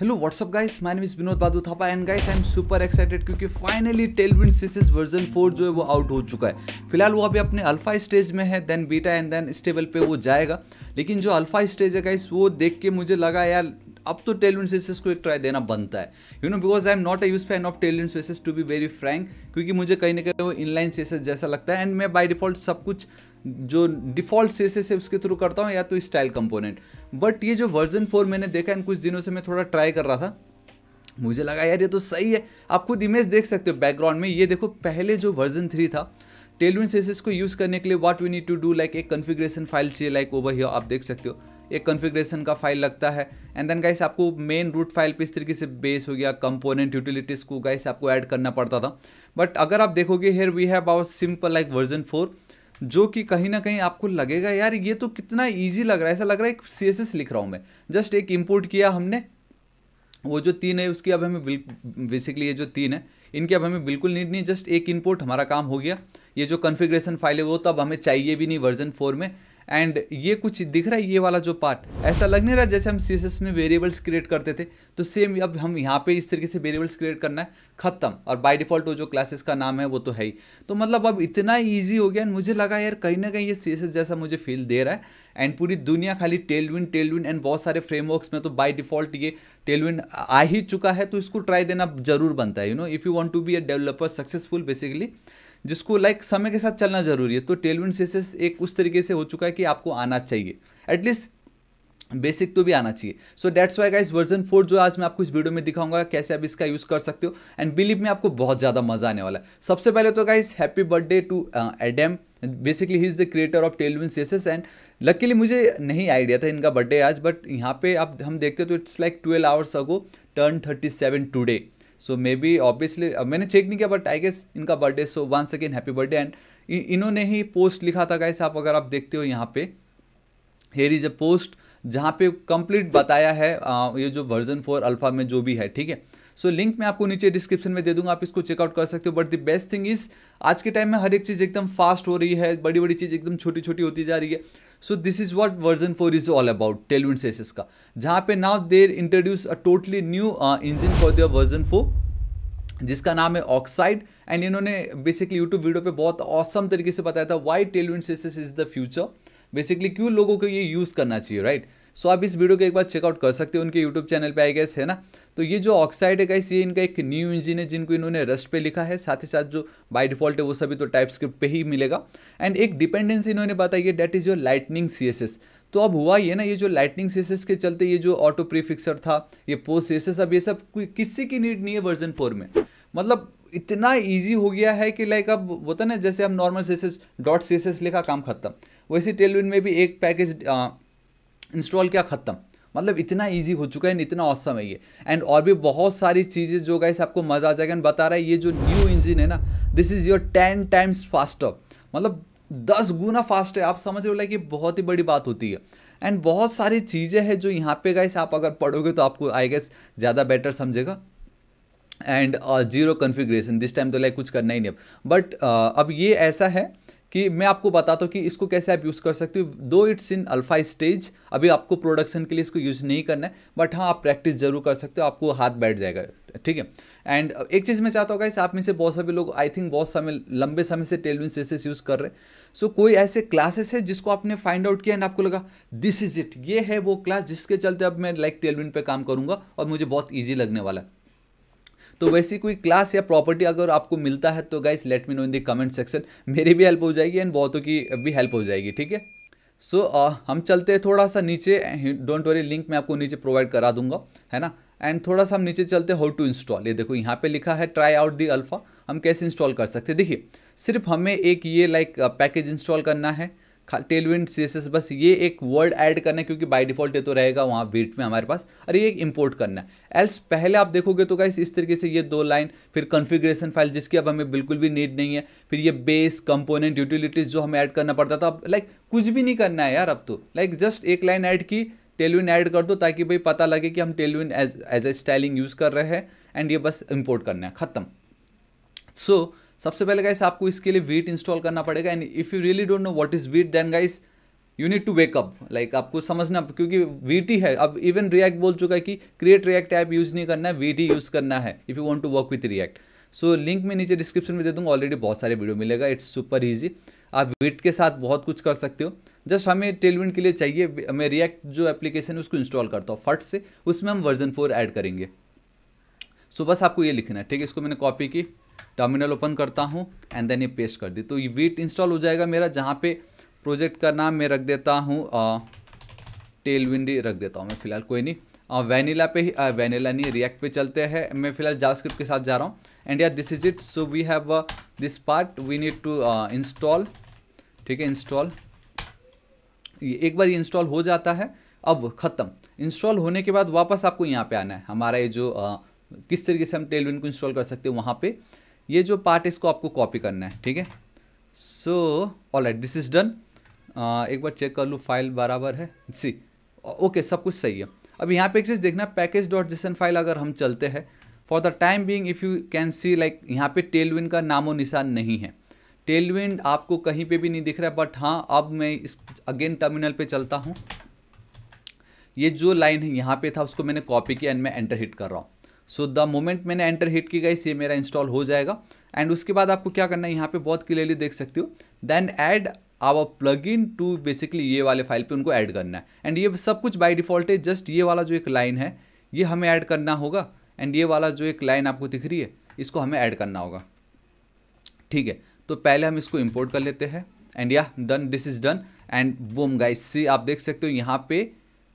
Hello what's up guys my name is Vinod बादू Thapa and guys I am super excited क्योंकि finally Tailwind CSS version four जो है वो out हो चुका है फिलहाल वो अभी अपने अल्फा स्टेज में है then beta and then stable पे वो जाएगा लेकिन जो अल्फा स्टेज है गाइस वो देख के मुझे लगा यार अब तो टेलविन सीसिस को एक ट्राई देना बनता है you know because I am not a huge fan of Tailwind CSS to be very frank क्योंकि मुझे कहीं ना कहीं वो इनलाइन सेसेस जैसा लगता है एंड मैं बाई डिफॉल्ट सब कुछ जो डिफ़ॉल्ट सेसेस है उसके थ्रू करता हूँ या तो स्टाइल कंपोनेंट बट ये जो वर्जन फोर मैंने देखा इन कुछ दिनों से मैं थोड़ा ट्राई कर रहा था मुझे लगा यार ये तो सही है आप खुद इमेज देख सकते हो बैकग्राउंड में ये देखो पहले जो वर्जन थ्री था टेलविन सेसेस को यूज़ करने के लिए what we need to do like एक कॉन्फ़िगरेशन फाइल चाहिए लाइक ओवर हियर आप देख सकते हो एक कॉन्फ़िगरेशन का फाइल लगता है एंड देन गाइस आपको मेन रूट फाइल पे इस तरीके से बेस हो गया कंपोनेंट यूटिलिटीज़ को गाइस आपको ऐड करना पड़ता था बट अगर आप देखोगे here we have our simple like version four जो कि कहीं ना कहीं आपको लगेगा यार ये तो कितना ईजी लग रहा है ऐसा लग रहा है सी एस लिख रहा हूँ मैं जस्ट एक इम्पोर्ट किया हमने वो जो तीन है उसकी अब हमें बेसिकली ये जो तीन है इनकी अब हमें बिल्कुल नीड नहीं जस्ट एक इनपुट हमारा काम हो गया ये जो कन्फिग्रेशन फाइल है वो तो अब हमें चाहिए भी नहीं वर्जन फोर में एंड ये कुछ दिख रहा है ये वाला जो पार्ट ऐसा लग नहीं रहा जैसे हम सी में वेरिएबल्स क्रिएट करते थे तो सेम अब हम यहाँ पे इस तरीके से वेरिएबल्स क्रिएट करना है खत्म और बाय डिफॉल्ट वो जो क्लासेस का नाम है वो तो है ही तो मतलब अब इतना ईजी हो गया एंड मुझे लगा यार कहीं ना कहीं ये सी जैसा मुझे फील दे रहा है एंड पूरी दुनिया खाली टेलविन टेलविन एंड बहुत सारे फ्रेमवर्क्स में तो बाई डिफॉल्ट ये टेलविन आ ही चुका है तो इसको ट्राई देना जरूर बनता है you know if you want to be a developer successful basically जिसको लाइक समय के साथ चलना जरूरी है तो टेलविन सेसेस एक उस तरीके से हो चुका है कि आपको आना चाहिए एटलीस्ट बेसिक तो भी आना चाहिए so that's why guys version four जो आज मैं आपको इस वीडियो में दिखाऊंगा कैसे आप इसका यूज़ कर सकते हो एंड बिलीव में आपको बहुत ज़्यादा मजा आने वाला है सबसे पहले तो guys happy birthday to Adam basically ही is the creator of Tailwind CSS and luckily मुझे नहीं आइडिया था इनका बर्थडे आज बट यहाँ पे आप हम देखते हो तो it's like twelve hours ago turn thirty seven today so maybe obviously मैंने चेक नहीं किया बट आई गेस इनका birthday so once again happy birthday and इन्होंने ही पोस्ट लिखा था गाइस आप अगर आप देखते हो यहाँ पे हेयर इज अ पोस्ट जहाँ पे कंप्लीट बताया है आ, ये जो वर्जन फोर अल्फा में जो भी है ठीक है सो लिंक मैं आपको नीचे डिस्क्रिप्शन में दे दूंगा आप इसको चेकआउट कर सकते हो but the best thing is आज के टाइम में हर एक चीज़ एकदम फास्ट हो रही है बड़ी बड़ी चीज़ एकदम छोटी छोटी होती जा रही है so this is what version four is all about Tailwind CSS का जहाँ पे now there introduce a totally new engine for their version four जिसका नाम है ऑक्साइड एंड इन्होंने बेसिकली यूट्यूब वीडियो पे बहुत औसम तरीके से बताया था why Tailwind CSS is the future basically क्यों लोगों को ये यूज़ करना चाहिए राइट right? सो so, आप इस वीडियो को एक बार चेकआउट कर सकते हो उनके यूट्यूब चैनल पर आई गेस है ना तो ये जो ऑक्साइड है गाइस ये इनका एक न्यू इंजिन है जिनको इन्होंने रस्ट पे लिखा है साथ ही साथ जो बाय डिफॉल्ट है वो सभी तो टाइप स्क्रिप्ट पे ही मिलेगा एंड एक डिपेंडेंसी इन्होंने बताई है that is your lightning C तो अब हुआ ये ना ये जो लाइटनिंग सेसेस के चलते ये जो ऑटो प्रीफिक्सर था ये पोस्ट सेसेस अब ये सब कोई किसी की नीड नहीं है वर्जन फोर में मतलब इतना इजी हो गया है कि लाइक अब होता तो ना जैसे हम नॉर्मल सेसेस डॉट सेसेस लिखा काम खत्म वैसे टेलविन में भी एक पैकेज इंस्टॉल किया खत्म मतलब इतना ईजी हो चुका है इतना औसम है ये एंड और भी बहुत सारी चीज़ें जो गाइस आपको मज़ा आ जाएगा बता रहा है ये जो न्यू इंजन है ना this is your ten times faster मतलब दस गुना फास्ट है आप समझ रहे हो लाइक ये बहुत ही बड़ी बात होती है एंड बहुत सारी चीज़ें हैं जो यहाँ पे गाइस आप अगर पढ़ोगे तो आपको आई गेस ज़्यादा बेटर समझेगा and zero configuration this time तो लाइक कुछ करना ही नहीं अब बट uh, अब ये ऐसा है कि मैं आपको बताता हूँ कि इसको कैसे आप यूज़ कर सकते हो दो इट्स इन अल्फा स्टेज अभी आपको प्रोडक्शन के लिए इसको यूज़ नहीं करना है बट हाँ आप प्रैक्टिस जरूर कर सकते हो आपको हाथ बैठ जाएगा ठीक है एंड एक चीज़ मैं चाहता हूँ इस आप में से बहुत सभी लोग आई थिंक बहुत समय लंबे समय से टेलविन सेसेस यूज़ कर रहे हैं सो so, कोई ऐसे क्लासेस है जिसको आपने फाइंड आउट किया एंड आपको लगा दिस इज इट ये है वो क्लास जिसके चलते अब मैं लाइक like टेलविन पे काम करूँगा और मुझे बहुत ईजी लगने वाला है तो वैसी कोई क्लास या प्रॉपर्टी अगर आपको मिलता है तो guys let me know in the comment section मेरी भी हेल्प हो जाएगी एंड बहुतों की भी हेल्प हो जाएगी ठीक है सो so, uh, हम चलते हैं थोड़ा सा नीचे डोंट वरी लिंक मैं आपको नीचे प्रोवाइड करा दूंगा है ना एंड थोड़ा सा हम नीचे चलते हाउ टू इंस्टॉल ये देखो यहाँ पे लिखा है ट्राई आउट दी अल्फ़ा हम कैसे इंस्टॉल कर सकते हैं देखिए सिर्फ हमें एक ये लाइक पैकेज इंस्टॉल करना है टेलविंड सीएसएस बस ये एक वर्ड ऐड करना है क्योंकि बाय डिफॉल्ट ये तो रहेगा वहाँ वेट में हमारे पास और ये एक इम्पोर्ट करना है एल्स पहले आप देखोगे तो गाइस इस तरीके से ये दो लाइन फिर कॉन्फ़िगरेशन फाइल जिसकी अब हमें बिल्कुल भी नीड नहीं है फिर ये बेस कंपोनेंट यूटिलिटीज़ जो हमें ऐड करना पड़ता था अब लाइक कुछ भी नहीं करना है यार अब तो लाइक जस्ट एक लाइन ऐड की टेलविन ऐड कर दो ताकि भाई पता लगे कि हम Tailwind as as a styling use कर रहे हैं एंड ये बस इम्पोर्ट करना है ख़त्म सो so, सबसे पहले गाइस आपको इसके लिए वीट इंस्टॉल करना पड़ेगा and if you really don't know what is Vite then guys you need to up like आपको समझना क्योंकि वीट ही है अब इवन रिएक्ट बोल चुका है कि क्रिएट रिएक्ट ऐप यूज़ नहीं करना है वीट ही यूज़ करना है if you want to work with React so link मैं नीचे डिस्क्रिप्शन में दे दूँगा ऑलरेडी बहुत सारे वीडियो मिलेगा इट्स सुपर ईजी आप वीट के साथ बहुत कुछ कर सकते हो जस्ट हमें टेलविंट के लिए चाहिए मैं रिएक्ट जो एप्लीकेशन है उसको इंस्टॉल करता हूँ फट से उसमें हम वर्जन फोर ऐड करेंगे सो so, बस आपको ये लिखना है ठीक है इसको मैंने कॉपी की टर्मिनल ओपन करता हूँ एंड देन ये पेस्ट कर दी तो ये वीट इंस्टॉल हो जाएगा मेरा जहाँ पे प्रोजेक्ट का नाम मैं रख देता हूँ टेल विंडी रख देता हूँ मैं फ़िलहाल कोई नहीं वैनिला पे ही वैनिला नहीं रिएक्ट पे चलते हैं मैं फ़िलहाल जावास्क्रिप्ट के साथ जा रहा हूँ and yeah this is it so we have this part we need to install ठीक है इंस्टॉल एक बार ये इंस्टॉल हो जाता है अब ख़त्म इंस्टॉल होने के बाद वापस आपको यहाँ पे आना है हमारा ये जो आ, किस तरीके से हम टेलविन को इंस्टॉल कर सकते हैं वहाँ पे ये जो पार्ट इसको आपको कॉपी करना है ठीक है so all right this is done एक बार चेक कर लूँ फाइल बराबर है सी ओके सब कुछ सही है अब यहाँ पे एक चीज़ देखना पैकेज डॉट जेसन फाइल अगर हम चलते हैं for the time being if you can see like यहाँ पे टेलविन का नामो निशान नहीं है टेलविन आपको कहीं पे भी नहीं दिख रहा है बट हाँ अब मैं इस अगेन टर्मिनल पे चलता हूँ ये जो लाइन है यहाँ पे था उसको मैंने कॉपी किया एंड मैं एंटर हिट कर रहा हूँ सो द मोमेंट मैंने एंटर हिट की गई ये मेरा इंस्टॉल हो जाएगा एंड उसके बाद आपको क्या करना है यहाँ पे बहुत क्लियरली देख सकते हो then add our plugin to basically ये वाले फाइल पे उनको ऐड करना है एंड ये सब कुछ बाय डिफॉल्ट है जस्ट ये वाला जो एक लाइन है ये हमें ऐड करना होगा एंड ये वाला जो एक लाइन आपको दिख रही है इसको हमें ऐड करना होगा ठीक है तो पहले हम इसको इम्पोर्ट कर लेते हैं and yeah done this is done and boom guys see आप देख सकते हो यहाँ पे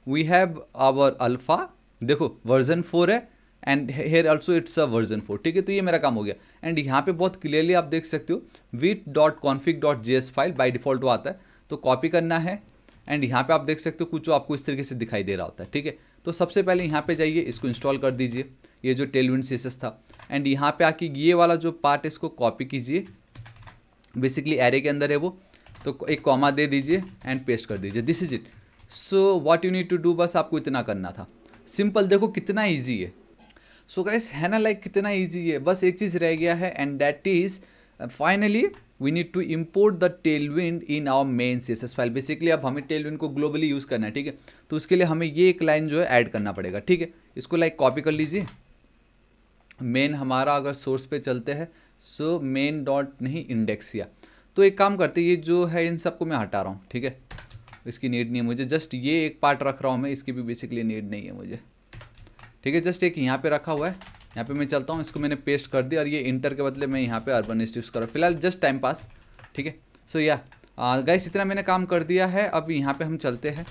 वी हैव आवर अल्फ़ा देखो वर्जन फोर है and here also it's a version four ठीक है तो ये मेरा काम हो गया एंड यहाँ पे बहुत क्लियरली आप देख सकते हो Vite dot config dot J S file by default वो आता है तो कॉपी करना है एंड यहाँ पे आप देख सकते हो कुछ आपको इस तरीके से दिखाई दे रहा होता है ठीक है तो सबसे पहले यहाँ पे जाइए इसको इंस्टॉल कर दीजिए ये जो टेलविन सीसेस था एंड यहाँ पे आके ये वाला जो पार्ट है इसको कॉपी कीजिए बेसिकली एरे के अंदर है वो तो एक कॉमा दे दीजिए एंड पेस्ट कर दीजिए this is it so what you need to do बस आपको इतना करना था सिंपल देखो कितना ईजी है सो गाइस है ना लाइक कितना ईजी है बस एक चीज़ रह गया है and that is finally we need to import the Tailwind in our main C S S file basically अब हमें टेलविंड को ग्लोबली यूज़ करना है ठीक है तो उसके लिए हमें ये एक लाइन जो है ऐड करना पड़ेगा ठीक है इसको लाइक कॉपी कर लीजिए मेन हमारा अगर सोर्स पे चलते हैं सो मेन डॉट नहीं इंडेक्स या तो एक काम करते ये जो है इन सबको मैं हटा रहा हूँ ठीक है इसकी नीड नहीं है मुझे जस्ट ये एक पार्ट रख रहा हूँ मैं इसकी भी बेसिकली नीड नहीं है मुझे ठीक है जस्ट एक यहाँ पे रखा हुआ है यहाँ पे मैं चलता हूँ इसको मैंने पेस्ट कर दिया और ये इंटर के बदले मैं यहाँ पे अर्बन इस्ट यूज़ कर रहा हूँ फिलहाल जस्ट टाइम पास ठीक है सो या गाइस इतना मैंने काम कर दिया है अब यहाँ पे हम चलते हैं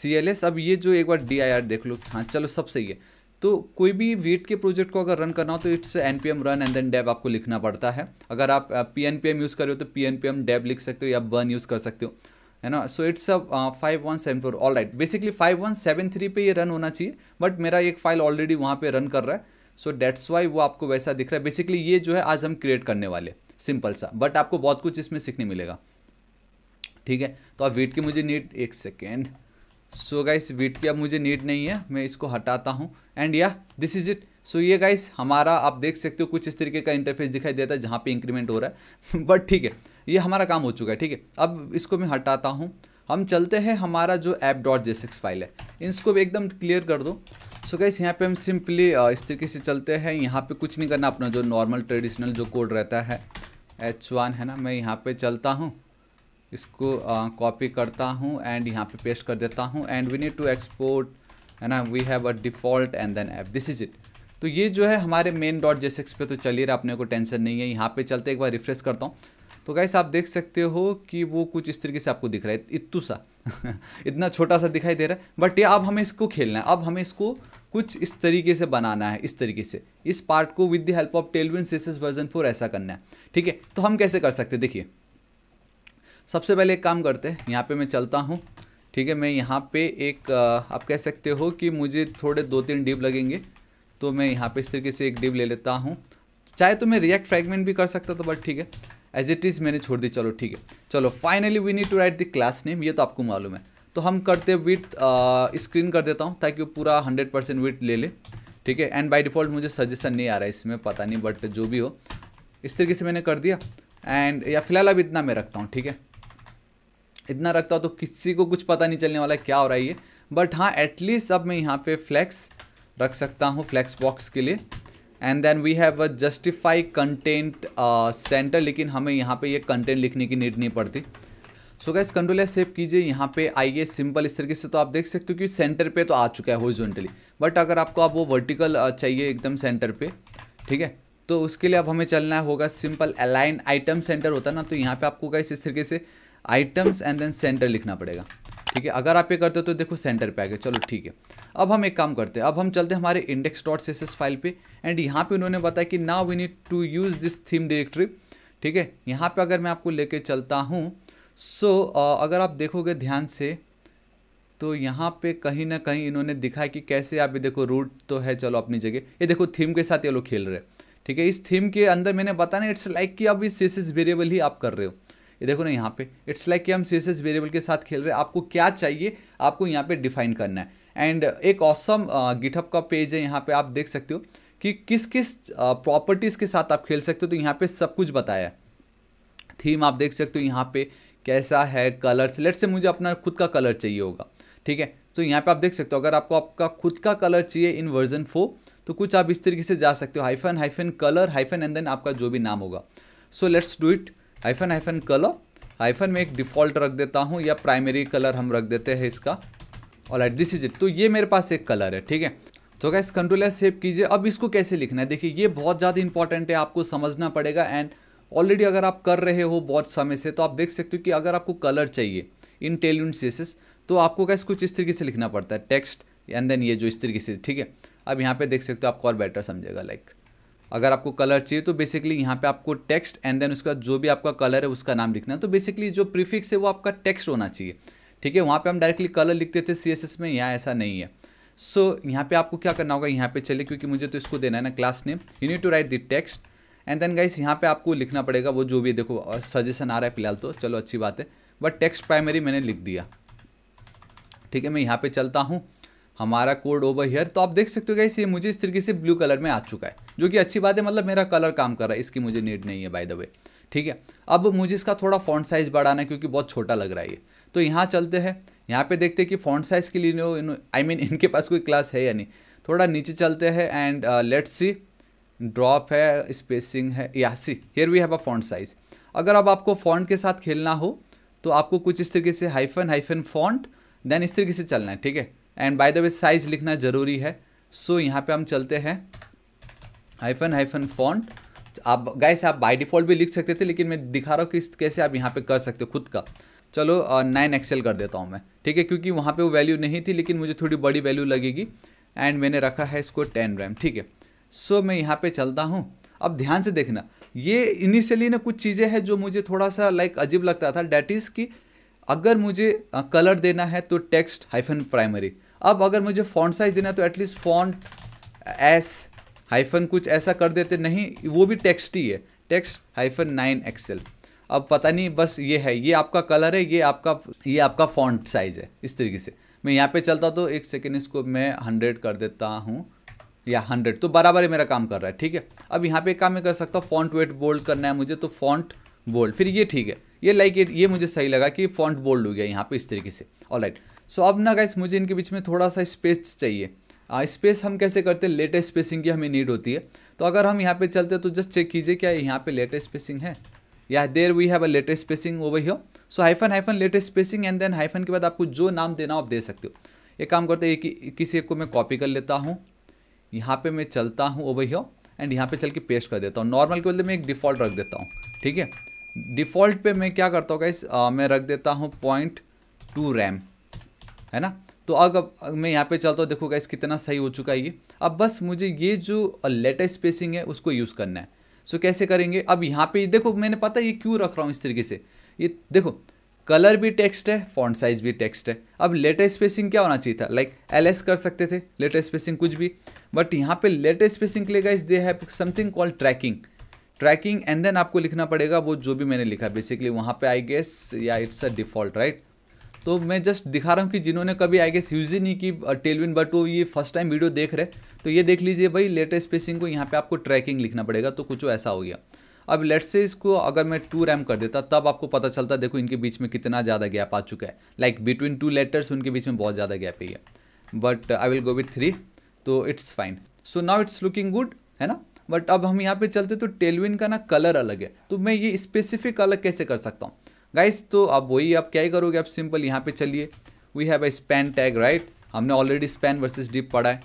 सी एल एस अब ये जो एक बार डी आई आर देख लो हाँ चलो सब सही है तो कोई भी वेट के प्रोजेक्ट को अगर रन करना हो तो it's N P M run and then dev आपको लिखना पड़ता है अगर आप P N P M use कर रहे हो तो P N P M dev लिख सकते हो या बर्न यूज़ कर सकते हो है ना so it's a five one seven four all right basically five one seven three पे ये रन होना चाहिए बट मेरा एक फाइल ऑलरेडी वहाँ पे रन कर रहा है सो डेट्स वाई वो आपको वैसा दिख रहा है बेसिकली ये जो है आज हम क्रिएट करने वाले सिंपल सा बट आपको बहुत कुछ इसमें सीखने मिलेगा ठीक है तो अब वीट की मुझे नीट एक सेकेंड सो गाइस वीट की अब मुझे नीट नहीं है मैं इसको हटाता हूँ and yeah this is it so ये गाइस हमारा आप देख सकते हो कुछ इस तरीके का इंटरफेस दिखाई देता है जहाँ पे इंक्रीमेंट हो रहा है बट ठीक है ये हमारा काम हो चुका है ठीक है अब इसको मैं हटाता हूँ हम चलते हैं हमारा जो app dot J six file है इसको भी एकदम क्लियर कर दो सो गैस यहाँ पे हम सिंपली इस तरीके से चलते हैं यहाँ पे कुछ नहीं करना अपना जो नॉर्मल ट्रेडिशनल जो कोड रहता है एच वन है ना मैं यहाँ पे चलता हूँ इसको कॉपी करता हूँ एंड यहाँ पे पेस्ट कर देता हूँ and we need to export है ना we have a default and then app this is it तो ये जो है हमारे मेन डॉट जे पे तो चलिए रहा अपने को टेंशन नहीं है यहाँ पे चलते एक बार रिफ्रेश करता हूँ तो गाइस आप देख सकते हो कि वो कुछ इस तरीके से आपको दिख रहा है इतू सा इतना छोटा सा दिखाई दे रहा है बट ये अब हमें इसको खेलना है अब हमें इसको कुछ इस तरीके से बनाना है इस तरीके से इस पार्ट को with the help of Tailwind CSS version four ऐसा करना है ठीक है तो हम कैसे कर सकते देखिए सबसे पहले एक काम करते हैं यहाँ पे मैं चलता हूँ ठीक है मैं यहाँ पे एक आप कह सकते हो कि मुझे थोड़े दो तीन डिप लगेंगे तो मैं यहाँ पे इस तरीके से एक डिप ले लेता हूँ चाहे तो मैं रिएक्ट फ्रैगमेंट भी कर सकता था बट ठीक है एज इट इज़ मैंने छोड़ दी चलो ठीक है चलो finally we need to write the class name ये तो आपको मालूम है तो हम करते विथ स्क्रीन कर देता हूँ ताकि वो पूरा हंड्रेड परसेंट विथ ले ले ठीक है एंड बाई डिफ़ॉल्ट मुझे सजेशन नहीं आ रहा है इसमें पता नहीं बट जो भी हो इस तरीके से मैंने कर दिया एंड या फिलहाल अब इतना मैं रखता हूँ ठीक है इतना रखता हूँ तो किसी को कुछ पता नहीं चलने वाला क्या हो रहा है ये बट हाँ एटलीस्ट अब मैं यहाँ पे फ्लैक्स रख सकता हूँ फ्लैक्स बॉक्स के लिए and then we have a justify content center लेकिन हमें यहाँ पे ये कंटेंट लिखने की नीड नहीं पड़ती सो गैस कंट्रोल सेव कीजिए यहाँ पे आइए सिंपल इस तरीके से तो आप देख सकते हो कि सेंटर पे तो आ चुका है हॉरिजॉन्टली बट अगर आपको आप वो वर्टिकल uh, चाहिए एकदम सेंटर पे ठीक है तो उसके लिए अब हमें चलना होगा सिंपल अलाइन आइटम सेंटर होता है ना तो यहाँ पे आपको गैस इस तरीके से आइटम्स एंड देन सेंटर लिखना पड़ेगा ठीक है अगर आप ये करते हो तो देखो सेंटर पे आ गए चलो ठीक है अब हम एक काम करते हैं अब हम चलते हैं हमारे इंडेक्स डॉट सी फाइल पे एंड यहाँ पे उन्होंने बताया कि now we need to use this theme directory ठीक है यहाँ पे अगर मैं आपको लेके चलता हूँ सो so, अगर आप देखोगे ध्यान से तो यहाँ पे कहीं ना कहीं इन्होंने दिखाया कि कैसे आप ये देखो रूट तो है चलो अपनी जगह ये देखो थीम के साथ ये लोग खेल रहे हैं ठीक है इस थीम के अंदर मैंने बताया ना इट्स लाइक कि अब इस सी वेरिएबल ही आप कर रहे हो ये देखो ना यहाँ पे इट्स लाइक कि हम सी एस वेरिएबल के साथ खेल रहे हैं आपको क्या चाहिए आपको यहाँ पे डिफाइन करना है एंड एक ऑसम गिटअप uh, का पेज है यहाँ पे आप देख सकते हो कि किस किस प्रॉपर्टीज़ के साथ आप खेल सकते हो तो यहाँ पे सब कुछ बताया है थीम आप देख सकते हो यहाँ पे कैसा है कलर्स लेट से मुझे अपना खुद का कलर चाहिए होगा ठीक है तो यहाँ पे आप देख सकते हो अगर आपको आपका खुद का कलर चाहिए इन वर्जन फोर तो कुछ आप इस तरीके से जा सकते हो hyphen hyphen colour hyphen and then आपका जो भी नाम होगा so let's do it hyphen hyphen colour hyphen में एक डिफ़ॉल्ट रख देता हूँ या प्राइमरी कलर हम रख देते हैं इसका और एट दिस इज इट तो ये मेरे पास एक कलर है ठीक है तो क्या इस कंट्रोल एस सेव कीजिए अब इसको कैसे लिखना है देखिए ये बहुत ज़्यादा इंपॉर्टेंट है आपको समझना पड़ेगा एंड ऑलरेडी अगर आप कर रहे हो बहुत समय से तो आप देख सकते हो कि अगर आपको कलर चाहिए इन टेल तो आपको क्या कुछ इस तरीके से लिखना पड़ता है टेक्स्ट एंड देन ये जो इस तरीके से ठीक है अब यहाँ पे देख सकते हो आपको और बेटर समझेगा लाइक like. अगर आपको कलर चाहिए तो बेसिकली यहाँ पे आपको टेक्स्ट एंड देन उसका जो भी आपका कलर है उसका नाम लिखना है तो बेसिकली जो प्रीफिक्स है वो आपका टेक्स्ट होना चाहिए ठीक है वहाँ पे हम डायरेक्टली कलर लिखते थे सी में यहाँ ऐसा नहीं है सो so, यहाँ पे आपको क्या करना होगा यहाँ पे चले क्योंकि मुझे तो इसको देना है ना class name you need to write the text and then guys यहाँ पे आपको लिखना पड़ेगा वो जो भी देखो और सजेशन आ रहा है फिलहाल तो चलो अच्छी बात है बट टेक्स्ट प्राइमरी मैंने लिख दिया ठीक है मैं यहाँ पे चलता हूँ हमारा कोड ओवर हेयर तो आप देख सकते हो गाइस ये मुझे इस तरीके से ब्लू कलर में आ चुका है जो कि अच्छी बात है मतलब मेरा कलर काम कर रहा है इसकी मुझे नीड नहीं है बाय द वे ठीक है अब मुझे इसका थोड़ा फॉन्ट साइज़ बढ़ाना है क्योंकि बहुत छोटा लग रहा है ये तो यहाँ चलते हैं यहाँ पे देखते हैं कि फॉन्ट साइज़ के लिए आई मीन इनके पास कोई क्लास है या नहीं थोड़ा नीचे चलते हैं एंड लेट्स सी ड्रॉप है स्पेसिंग है yeah see here we have a font size अगर अब आपको फॉन्ट के साथ खेलना हो तो आपको कुछ इस तरीके से हाइफन हाइफन फॉन्ट देन इस तरीके से चलना है ठीक है and by the way size लिखना ज़रूरी है सो so, यहाँ पे हम चलते हैं हाइफन हाइफन फॉन्ट आप गाइस आप बाय डिफ़ॉल्ट भी लिख सकते थे लेकिन मैं दिखा रहा हूँ कि कैसे आप यहाँ पे कर सकते हो खुद का चलो नाइन एक्सेल कर देता हूँ मैं ठीक है क्योंकि वहाँ पे वो वैल्यू नहीं थी लेकिन मुझे थोड़ी बड़ी वैल्यू लगेगी एंड मैंने रखा है इसको टेन रैम ठीक है सो मैं यहाँ पे चलता हूँ अब ध्यान से देखना ये इनिशियली ना कुछ चीज़ें हैं जो मुझे थोड़ा सा लाइक अजीब लगता था डैट इज़ कि अगर मुझे कलर देना है तो टेक्स्ट हाइफन प्राइमरी अब अगर मुझे फॉन्ट साइज़ देना तो एटलीस्ट फॉन्ट एस हाइफन कुछ ऐसा कर देते नहीं वो भी टेक्स्ट ही है टेक्स्ट हाइफन नाइन एक्सेल अब पता नहीं बस ये है ये आपका कलर है ये आपका ये आपका फॉन्ट साइज़ है इस तरीके से मैं यहाँ पे चलता तो एक सेकेंड इसको मैं हंड्रेड कर देता हूँ या हंड्रेड तो बराबर ही मेरा काम कर रहा है ठीक है अब यहाँ पे काम मैं कर सकता हूँ फॉन्ट वेट बोल्ड करना है मुझे तो फॉन्ट बोल्ड फिर ये ठीक है ये लाइक ये मुझे सही लगा कि फॉन्ट बोल्ड हो गया यहाँ पे इस तरीके से ऑल राइट सो अब ना गाइस मुझे इनके बीच में थोड़ा सा स्पेस चाहिए स्पेस हम कैसे करते हैं लेटेस्ट स्पेसिंग की हमें नीड होती है तो अगर हम यहाँ पे चलते हैं तो जस्ट चेक कीजिए क्या यहाँ पे लेटेस्ट स्पेसिंग है yeah there we have a letter spacing over here so hyphen hyphen letter spacing and then hyphen के बाद आपको जो नाम देना आप दे सकते हो एक काम करते हैं कि, किसी एक को मैं कॉपी कर लेता हूँ यहाँ पर मैं चलता हूँ ओवर हियर एंड यहाँ पर चल के पेस्ट कर देता हूँ नॉर्मल के बदले मैं एक डिफ़ॉल्ट रख देता हूँ ठीक है डिफ़ॉल्ट मैं क्या करता हूँ गाइस मैं रख देता हूँ पॉइंट टू रैम है ना तो अब मैं यहाँ पे चलता हूँ देखो गाइस कितना सही हो चुका है ये अब बस मुझे ये जो लेटेस्ट स्पेसिंग है उसको यूज़ करना है सो कैसे करेंगे अब यहाँ पे देखो मैंने पता ये क्यों रख रहा हूँ इस तरीके से ये देखो कलर भी टेक्स्ट है फॉन्ट साइज भी टेक्स्ट है अब लेटेस्ट स्पेसिंग क्या होना चाहिए था लाइक एल एल कर सकते थे लेटेस्ट स्पेसिंग कुछ भी बट यहाँ पे लेटेस्ट स्पेसिंग के लिए guys they have something call tracking tracking and then आपको लिखना पड़ेगा वो जो भी मैंने लिखा बेसिकली वहाँ पे I guess yeah it's a default right तो मैं जस्ट दिखा रहा हूँ कि जिन्होंने कभी आई गेस यूज ही नहीं की टेलविन uh, बट वो ये फर्स्ट टाइम वीडियो देख रहे तो ये देख लीजिए भाई लेटेस्ट स्पेसिंग को यहाँ पर आपको ट्रैकिंग लिखना पड़ेगा तो कुछ ऐसा हो गया अब लेट से इसको अगर मैं टू रैम कर देता तब आपको पता चलता देखो इनके बीच में कितना ज़्यादा गैप आ चुका है लाइक बिटवीन टू लेटर्स उनके बीच में बहुत ज़्यादा गैप है but I will go with three तो it's fine so now it's looking good है ना बट अब हम यहाँ पे चलते तो टेलविन का ना कलर अलग है तो मैं ये स्पेसिफिक अलग कैसे कर सकता हूँ गाइस तो अब वही आप क्या ही करोगे आप सिंपल यहाँ पे चलिए we have a span tag right हमने ऑलरेडी स्पैन वर्सेस डिप पढ़ा है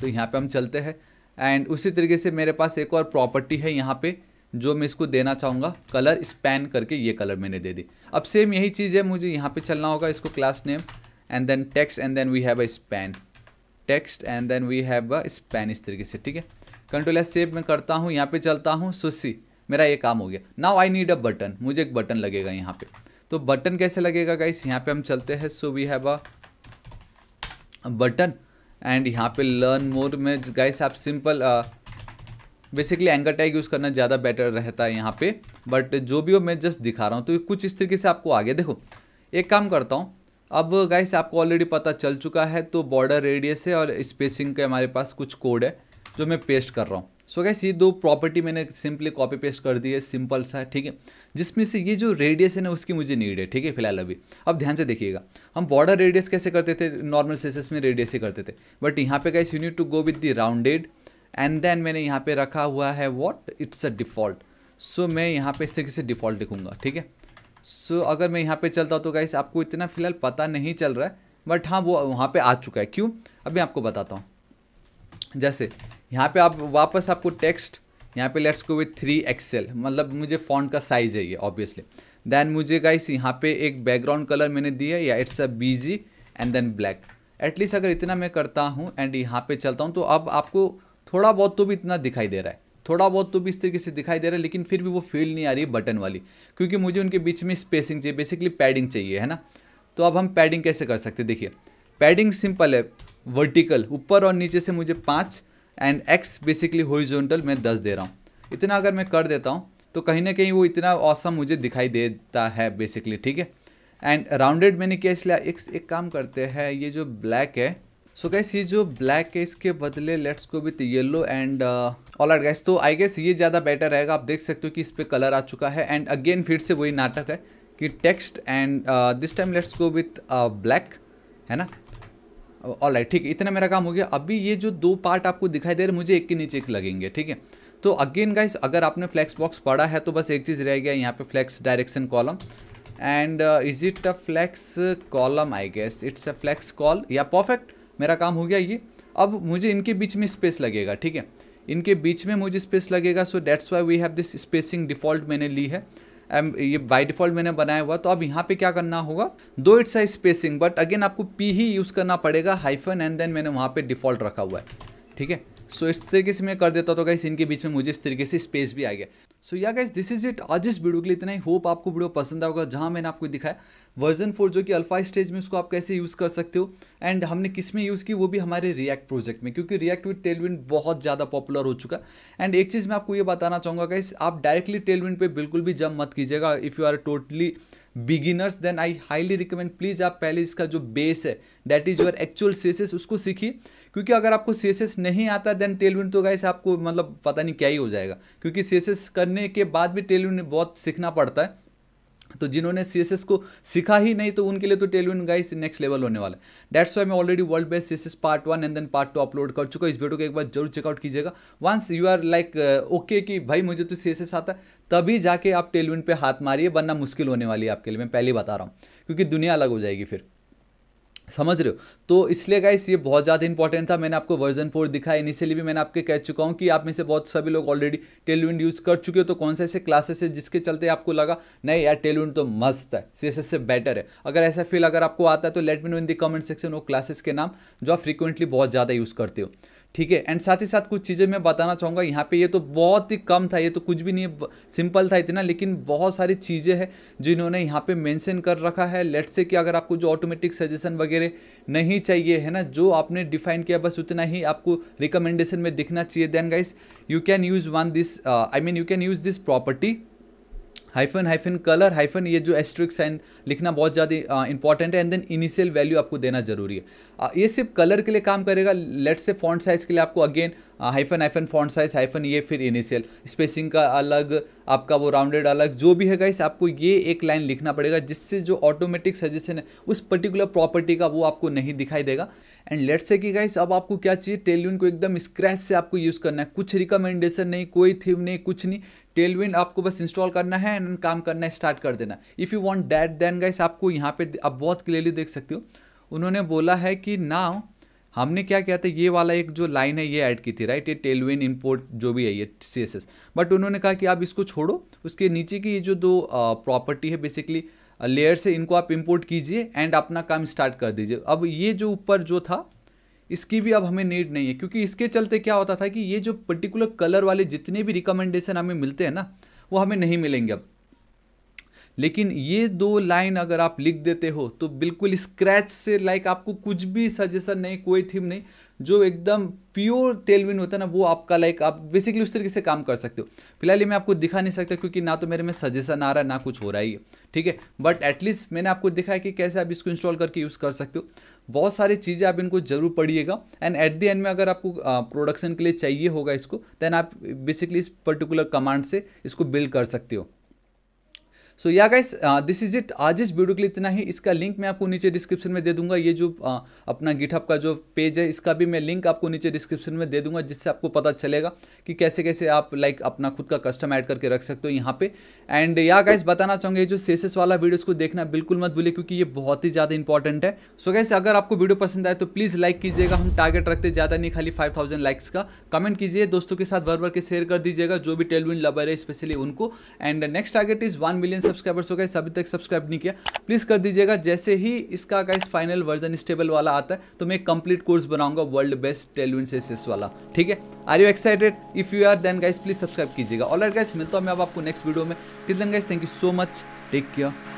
तो यहाँ पे हम चलते हैं एंड उसी तरीके से मेरे पास एक और प्रॉपर्टी है यहाँ पे जो मैं इसको देना चाहूँगा कलर स्पैन करके ये कलर मैंने दे दी अब सेम यही चीज़ है मुझे यहाँ पे चलना होगा इसको class name and then text and then we have a span text and then we have a span इस तरीके से ठीक है कंट्रोल एस सेव मैं करता हूँ यहाँ पे चलता हूँ सुसी so मेरा ये काम हो गया now I need a button मुझे एक बटन लगेगा यहाँ पे तो बटन कैसे लगेगा गाइस यहाँ पे हम चलते हैं so we have a button and यहाँ पे लर्न मोर में गाइस आप simple basically anchor tag use करना ज़्यादा बेटर रहता है यहाँ पे बट जो भी हो मैं जस्ट दिखा रहा हूँ तो कुछ इस तरीके से आपको आगे देखो एक काम करता हूँ अब गाइस आपको ऑलरेडी पता चल चुका है तो बॉर्डर रेडियस है और स्पेसिंग के हमारे पास कुछ कोड है जो मैं पेस्ट कर रहा हूँ सो क्या गैस ये दो प्रॉपर्टी मैंने सिंपली कॉपी पेस्ट कर दी है सिंपल सा ठीक है जिसमें से ये जो रेडियस है उसकी मुझे नीड है ठीक है फिलहाल अभी अब ध्यान से देखिएगा हम बॉर्डर रेडियस कैसे करते थे नॉर्मल सेसेस में रेडियस ही करते थे बट यहाँ पे guys you need to go with the rounded and then मैंने यहाँ पे रखा हुआ है what it's a default so मैं यहाँ पे इस तरीके से डिफ़ॉल्ट लिखूंगा ठीक है सो अगर मैं यहाँ पे चलता हूँ तो गाइस आपको इतना फिलहाल पता नहीं चल रहा है बट हाँ वो वहाँ पे आ चुका है क्यों अभी आपको बताता हूँ जैसे यहाँ पे आप वापस आपको टेक्स्ट यहाँ पे let's go with three XL मतलब मुझे फॉन्ट का साइज़ है ये ऑब्वियसली देन मुझे गाइस यहाँ पे एक बैकग्राउंड कलर मैंने दिया या it's a BG and then black at least अगर इतना मैं करता हूँ एंड यहाँ पे चलता हूँ तो अब आपको थोड़ा बहुत तो भी इतना दिखाई दे रहा है थोड़ा बहुत तो भी इस तरीके से दिखाई दे रहा है लेकिन फिर भी वो फील नहीं आ रही बटन वाली क्योंकि मुझे उनके बीच में स्पेसिंग चाहिए बेसिकली पैडिंग चाहिए है ना तो अब हम पैडिंग कैसे कर सकते देखिए पैडिंग सिंपल है वर्टिकल ऊपर और नीचे से मुझे पाँच एंड एक्स बेसिकली होरिजोनटल मैं दस दे रहा हूँ इतना अगर मैं कर देता हूँ तो कहीं ना कहीं वो इतना औसम मुझे दिखाई देता है बेसिकली ठीक है एंड राउंडेड मैंने क्या इसलिए एक, एक काम करते हैं ये जो ब्लैक है सो गैस ये जो ब्लैक है इसके बदले let's go with yellow and all are guys तो आई गेस ये ज़्यादा बेटर रहेगा आप देख सकते हो कि इस पर कलर आ चुका है एंड अगेन फिर से वही नाटक है कि text and this time let's go with black है ना ऑल राइट ठीक है इतना मेरा काम हो गया अभी ये जो दो पार्ट आपको दिखाई दे रहे मुझे एक के नीचे एक लगेंगे ठीक है तो अगेन गाइस अगर आपने फ्लैक्स बॉक्स पढ़ा है तो बस एक चीज़ रह गया यहाँ पे flex direction column and is it a flex column I guess it's a flex call या परफेक्ट मेरा काम हो गया ये अब मुझे इनके बीच में स्पेस लगेगा ठीक है इनके बीच में मुझे स्पेस लगेगा so that's why we have this spacing default मैंने ली है ये बाय डिफ़ॉल्ट मैंने बनाया हुआ तो अब यहाँ पे क्या करना होगा दो it's I spacing but again आपको पी ही यूज़ करना पड़ेगा हाइफन एंड देन मैंने वहाँ पे डिफ़ॉल्ट रखा हुआ है ठीक है सो इस तरीके से मैं कर देता तो कहीं इनके बीच में मुझे इस तरीके से स्पेस भी आ गया सो yeah guys this is it आज इस वीडियो के लिए इतना ही होप आपको वीडियो पसंद आएगा जहां मैंने आपको दिखाया वर्जन फोर जो कि अल्फा स्टेज में उसको आप कैसे यूज़ कर सकते हो एंड हमने किस में यूज़ की वो भी हमारे रिएक्ट प्रोजेक्ट में क्योंकि रिएक्ट विद टेलविन बहुत ज़्यादा पॉपुलर हो चुका एंड एक चीज़ मैं आपको ये बताना चाहूँगा गाइस आप डायरेक्टली टेलविन पे बिल्कुल भी जम मत कीजिएगा if you are totally beginners then I highly recommend please आप पहले इसका जो बेस है that is your actual CSS उसको सीखिए क्योंकि अगर आपको सी नहीं आता देन टेलविन तो गाइस आपको मतलब पता नहीं क्या ही हो जाएगा क्योंकि सी करने के बाद भी टेलविन बहुत सीखना पड़ता है तो जिन्होंने सी को सीखा ही नहीं तो उनके लिए तो टेलविन गाइस नेक्स्ट लेवल होने वाला है डेट्स वाई मैं already world best C part one and then part two upload कर चुका इस वीडियो को एक बार जरूर चेकआउट कीजिएगा once you are like okay कि भाई मुझे तो सी आता है तभी जाके आप टेलविन पे हाथ मारिए बनना मुश्किल होने वाली है आपके लिए मैं पहले बता रहा हूँ क्योंकि दुनिया अलग हो जाएगी फिर समझ रहे हो तो इसलिए गाइस ये बहुत ज़्यादा इंपॉर्टेंट था मैंने आपको वर्जन फोर दिखाया इनिशियली भी मैंने आपके कह चुका हूँ कि आप में से बहुत सभी लोग ऑलरेडी टेलविंड यूज़ कर चुके हो तो कौन से ऐसे क्लासेस है जिसके चलते आपको लगा नहीं यार टेलविंड तो मस्त है सी से बेटर है अगर ऐसा फील अगर आपको आता है तो let me know in the comment section वो क्लासेस के नाम जो आप फ्रीक्वेंटली बहुत ज़्यादा यूज़ करते हो ठीक है एंड साथ ही साथ कुछ चीज़ें मैं बताना चाहूँगा यहाँ पे ये तो बहुत ही कम था ये तो कुछ भी नहीं सिंपल था इतना लेकिन बहुत सारी चीज़ें हैं जो इन्होंने यहाँ पे मेंशन कर रखा है लेट से कि अगर आपको जो ऑटोमेटिक सजेशन वगैरह नहीं चाहिए है ना जो आपने डिफाइन किया बस उतना ही आपको रिकमेंडेशन में दिखना चाहिए then guys you can use one this I mean you can use this property hyphen hyphen colour hyphen ये जो एस्ट्रिक साइन लिखना बहुत ज़्यादा इंपॉर्टेंट है एंड देन इनिशियल वैल्यू आपको देना जरूरी है uh, ये सिर्फ कलर के लिए काम करेगा लेट से फॉन्ट साइज के लिए आपको again hyphen hyphen font size hyphen ये फिर इनिशियल स्पेसिंग का अलग आपका वो राउंडेड अलग जो भी है गाइस आपको ये एक लाइन लिखना पड़ेगा जिससे जो ऑटोमेटिक सजेशन है उस पर्टिकुलर प्रॉपर्टी का वो आपको नहीं दिखाई देगा एंड लेट से कि गाइस अब आपको क्या चाहिए टेलविन को एकदम स्क्रैच से आपको यूज़ करना है कुछ रिकमेंडेशन नहीं कोई थीम नहीं कुछ नहीं टेलविन आपको बस इंस्टॉल करना है एंड काम करना स्टार्ट कर देना if you want that then guys आपको यहाँ पे आप बहुत क्लियरली देख सकते हो उन्होंने बोला है कि ना हमने क्या किया था ये वाला एक जो लाइन है ये ऐड की थी राइट ये टेलविन इंपोर्ट जो भी है ये सी बट उन्होंने कहा कि आप इसको छोड़ो उसके नीचे की ये जो दो प्रॉपर्टी है बेसिकली लेयर से इनको आप इम्पोर्ट कीजिए एंड अपना काम स्टार्ट कर दीजिए अब ये जो ऊपर जो था इसकी भी अब हमें नीड नहीं है क्योंकि इसके चलते क्या होता था कि ये जो पर्टिकुलर कलर वाले जितने भी रिकमेंडेशन हमें मिलते हैं ना वो हमें नहीं मिलेंगे अब लेकिन ये दो लाइन अगर आप लिख देते हो तो बिल्कुल स्क्रैच से लाइक आपको कुछ भी सजेशन नहीं कोई थीम नहीं जो एकदम प्योर टेलविन होता है ना वो आपका लाइक आप बेसिकली उस तरीके से काम कर सकते हो फिलहाल ये मैं आपको दिखा नहीं सकता क्योंकि ना तो मेरे में सजेशन आ रहा है ना कुछ हो रहा है ठीक है बट एटलीस्ट मैंने आपको दिखाया कि कैसे आप इसको इंस्टॉल करके यूज़ कर सकते हो बहुत सारी चीज़ें आप इनको जरूर पढ़िएगा एंड एट द एंड में अगर आपको प्रोडक्शन के लिए चाहिए होगा इसको देन आप बेसिकली इस पर्टिकुलर कमांड से इसको बिल्ड कर सकते हो सो या गाइस दिस इज इट आज इस वीडियो के लिए इतना ही इसका लिंक मैं आपको नीचे डिस्क्रिप्शन में दे दूंगा ये जो आ, uh, अपना गिटहब का जो पेज है इसका भी मैं लिंक आपको नीचे डिस्क्रिप्शन में दे दूंगा जिससे आपको पता चलेगा कि कैसे कैसे आप लाइक अपना खुद का कस्टम ऐड करके रख सकते हो यहाँ पे एंड या गाइस बताना चाहूंगा जो सेसेस वाला वीडियोज़ को देखना बिल्कुल मत भूलिए क्योंकि ये बहुत ही ज़्यादा इंपॉर्टेंट है सो so, गैस अगर आपको वीडियो पसंद आए तो प्लीज़ लाइक कीजिएगा हम टारगेट रखते ज़्यादा नहीं खाली फाइव थाउजेंड लाइक्स का कमेंट कीजिए दोस्तों के साथ भर भर के शेयर कर दीजिएगा जो भी टेलविन लवर है स्पेशली उनको and next target is one million subscribers हो गए अभी तक सब्सक्राइब नहीं किया प्लीज़ कर दीजिएगा जैसे ही इसका का इस फाइनल वर्जन स्टेबल वाला आता है तो मैं कंप्लीट कोर्स बनाऊंगा वर्ल्ड बेस्ट टेलविन एसेस वाला ठीक है are you excited if you are then guys please subscribe कीजिएगा ऑल गाइस मिलता हूँ मैं अब आपको नेक्स्ट वीडियो में till then guys thank you so much take care